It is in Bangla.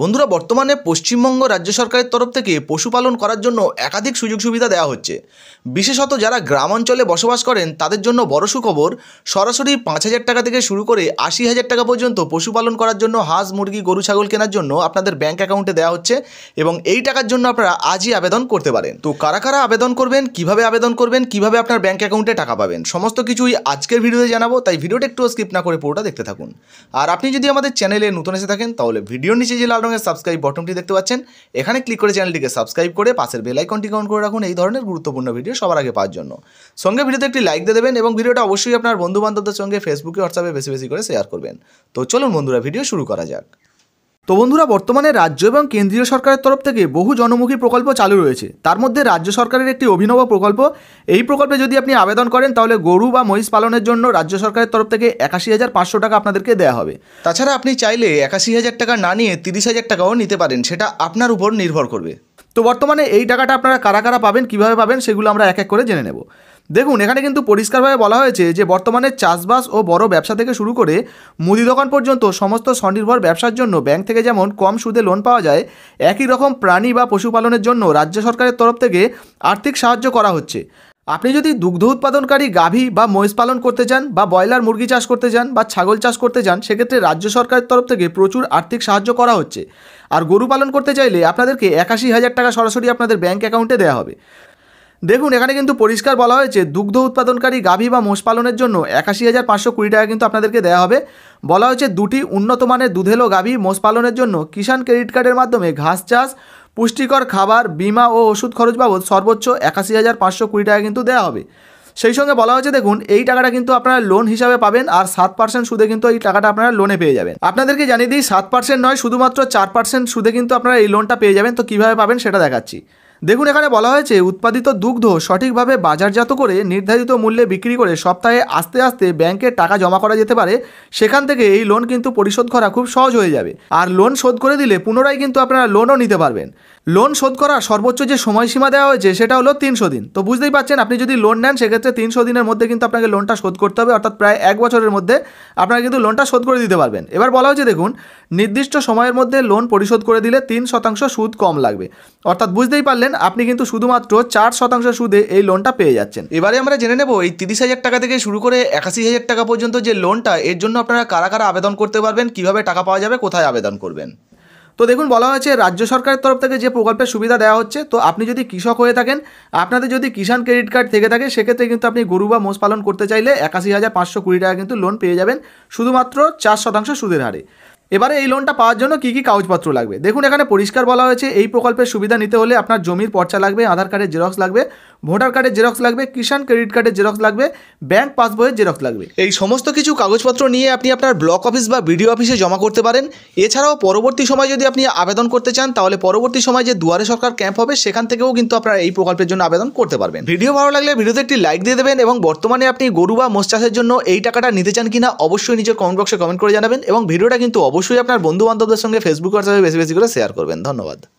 বন্ধুরা বর্তমানে পশ্চিমবঙ্গ রাজ্য সরকারের তরফ থেকে পশুপালন করার জন্য একাধিক সুযোগ সুবিধা দেওয়া হচ্ছে বিশেষত যারা গ্রাম অঞ্চলে বসবাস করেন তাদের জন্য বড় সুখবর সরাসরি পাঁচ হাজার টাকা থেকে শুরু করে আশি হাজার টাকা পর্যন্ত পশুপালন করার জন্য হাঁস মুরগি গরু ছাগল কেনার জন্য আপনাদের ব্যাঙ্ক অ্যাকাউন্টে দেওয়া হচ্ছে এবং এই টাকার জন্য আপনারা আজই আবেদন করতে পারেন তো কারা কারা আবেদন করবেন কিভাবে আবেদন করবেন কিভাবে আপনার ব্যাঙ্ক অ্যাকাউন্টে টাকা পাবেন সমস্ত কিছুই আজকের ভিডিওতে জানাবো তাই ভিডিওটা একটু স্কিপ না করে পুরোটা দেখতে থাকুন আর আপনি যদি আমাদের চ্যানেলে নতুন এসে থাকেন তাহলে ভিডিও নিচে যে লাল রঙের সাবস্ক্রাইব বটনটি দেখতে পাচ্ছেন এখানে ক্লিক করে চ্যানেলটিকে সাবস্ক্রাইব করে পাশের বেল আইকনটি অন করে রাখুন এই ধরনের গুরুত্বপূর্ণ ভিডিও সবার আগে পাওয়ার জন্য সঙ্গে ভিডিওতে একটি লাইক দিয়ে দেবেন এবং ভিডিওটা অবশ্যই আপনার বন্ধু বান্ধবদের সঙ্গে ফেসবুকে হোয়াটসঅ্যাপে বেশি বেশি করে শেয়ার করবেন তো চলুন বন্ধুরা ভিডিও শুরু করা যাক তো বন্ধুরা বর্তমানে রাজ্য এবং কেন্দ্রীয় সরকারের তরফ থেকে বহু জনমুখী প্রকল্প চালু রয়েছে তার মধ্যে রাজ্য সরকারের একটি অভিনব প্রকল্প এই প্রকল্পে যদি আপনি আবেদন করেন তাহলে গরু বা মহিষ পালনের জন্য রাজ্য সরকারের তরফ থেকে একাশি হাজার পাঁচশো টাকা আপনাদেরকে দেওয়া হবে তাছাড়া আপনি চাইলে একাশি হাজার টাকা না নিয়ে তিরিশ হাজার টাকাও নিতে পারেন সেটা আপনার উপর নির্ভর করবে তো বর্তমানে এই টাকাটা আপনারা কারা কারা পাবেন কীভাবে পাবেন সেগুলো আমরা এক এক করে জেনে নেব দেখুন এখানে কিন্তু পরিষ্কারভাবে বলা হয়েছে যে বর্তমানে চাষবাস ও বড় ব্যবসা থেকে শুরু করে মুদি দোকান পর্যন্ত সমস্ত স্বনির্ভর ব্যবসার জন্য ব্যাংক থেকে যেমন কম সুদে লোন পাওয়া যায় একই রকম প্রাণী বা পশুপালনের জন্য রাজ্য সরকারের তরফ থেকে আর্থিক সাহায্য করা হচ্ছে আপনি যদি দুগ্ধ উৎপাদনকারী গাভী বা মহিষ পালন করতে চান বা ব্রয়লার মুরগি চাষ করতে চান বা ছাগল চাষ করতে চান সেক্ষেত্রে রাজ্য সরকারের তরফ থেকে প্রচুর আর্থিক সাহায্য করা হচ্ছে আর গরু পালন করতে চাইলে আপনাদেরকে একাশি হাজার টাকা সরাসরি আপনাদের ব্যাঙ্ক অ্যাকাউন্টে দেওয়া হবে দেখুন এখানে কিন্তু পরিষ্কার বলা হয়েছে দুগ্ধ উৎপাদনকারী গাভী বা মোষ পালনের জন্য একাশি হাজার পাঁচশো কুড়ি টাকা কিন্তু আপনাদেরকে দেওয়া হবে বলা হয়েছে দুটি উন্নত মানের দুধেলো গাভী মোষ পালনের জন্য কিষাণ ক্রেডিট কার্ডের মাধ্যমে ঘাস চাষ পুষ্টিকর খাবার বিমা ও ওষুধ খরচ বাবদ সর্বোচ্চ একাশি হাজার পাঁচশো কুড়ি টাকা কিন্তু দেওয়া হবে সেই সঙ্গে বলা হয়েছে দেখুন এই টাকাটা কিন্তু আপনারা লোন হিসাবে পাবেন আর সাত পার্সেন্ট সুদে কিন্তু এই টাকাটা আপনারা লোনে পেয়ে যাবেন আপনাদেরকে জানিয়ে দিই সাত পার্সেন্ট নয় শুধুমাত্র চার পার্সেন্ট সুদে কিন্তু আপনারা এই লোনটা পেয়ে যাবেন তো কীভাবে পাবেন সেটা দেখাচ্ছি দেখুন এখানে বলা হয়েছে উৎপাদিত দুগ্ধ সঠিকভাবে বাজারজাত করে নির্ধারিত মূল্যে বিক্রি করে সপ্তাহে আস্তে আস্তে ব্যাংকে টাকা জমা করা যেতে পারে সেখান থেকে এই লোন কিন্তু পরিশোধ করা খুব সহজ হয়ে যাবে আর লোন শোধ করে দিলে পুনরায় কিন্তু আপনারা লোনও নিতে পারবেন লোন শোধ করার সর্বোচ্চ যে সময়সীমা দেওয়া হয়েছে সেটা হলো তিনশো দিন তো বুঝতেই পারছেন আপনি যদি লোন নেন সেক্ষেত্রে তিনশো দিনের মধ্যে কিন্তু আপনাকে লোনটা শোধ করতে হবে অর্থাৎ প্রায় এক বছরের মধ্যে আপনারা কিন্তু লোনটা শোধ করে দিতে পারবেন এবার বলা হয়েছে দেখুন নির্দিষ্ট সময়ের মধ্যে লোন পরিশোধ করে দিলে তিন শতাংশ সুদ কম লাগবে অর্থাৎ বুঝতেই পারলেন আপনি কিন্তু শুধুমাত্র চার শতাংশ সুদে এই লোনটা পেয়ে যাচ্ছেন এবারে আমরা জেনে নেব এই তিরিশ হাজার টাকা থেকে শুরু করে একাশি হাজার টাকা পর্যন্ত যে লোনটা এর জন্য আপনারা কারা কারা আবেদন করতে পারবেন কিভাবে টাকা পাওয়া যাবে কোথায় আবেদন করবেন তো দেখুন বলা হয়েছে রাজ্য সরকারের তরফ থেকে যে প্রকল্পের সুবিধা দেওয়া হচ্ছে তো আপনি যদি কৃষক হয়ে থাকেন আপনাদের যদি কিষাণ ক্রেডিট কার্ড থেকে থাকে সেক্ষেত্রে কিন্তু আপনি গরু বা মোষ পালন করতে চাইলে একাশি হাজার পাঁচশো কুড়ি টাকা কিন্তু লোন পেয়ে যাবেন শুধুমাত্র চার শতাংশ সুদের হারে এবারে এই লোনটা পাওয়ার জন্য কী কী কাগজপত্র লাগবে দেখুন এখানে পরিষ্কার বলা হয়েছে এই প্রকল্পের সুবিধা নিতে হলে আপনার জমির পর্চা লাগবে আধার কার্ডের জেরক্স লাগবে ভোটার কার্ডের জেরক্স লাগবে কিষাণ ক্রেডিট কার্ডের জেরক্স লাগবে ব্যাঙ্ক পাসবইয়ের জেরক্স লাগবে এই সমস্ত কিছু কাগজপত্র নিয়ে আপনি আপনার ব্লক অফিস বা বিডিও অফিসে জমা করতে পারেন এছাড়াও পরবর্তী সময় যদি আপনি আবেদন করতে চান তাহলে পরবর্তী সময় যে দুয়ারে সরকার ক্যাম্প হবে সেখান থেকেও কিন্তু আপনারা এই প্রকল্পের জন্য আবেদন করতে পারবেন ভিডিও ভালো লাগলে ভিডিওতে একটি লাইক দিয়ে দেবেন এবং বর্তমানে আপনি গরু বা মোষ চাষের জন্য এই টাকাটা নিতে চান কিনা অবশ্যই নিজের কমেন্ট বক্সে কমেন্ট করে জানাবেন এবং ভিডিওটা কিন্তু অবশ্যই আপনার বন্ধু বান্ধবদের সঙ্গে ফেসবুক হোয়াটসঅ্যাপে বেশি বেশি করে শেয়ার করবেন ধন্যবাদ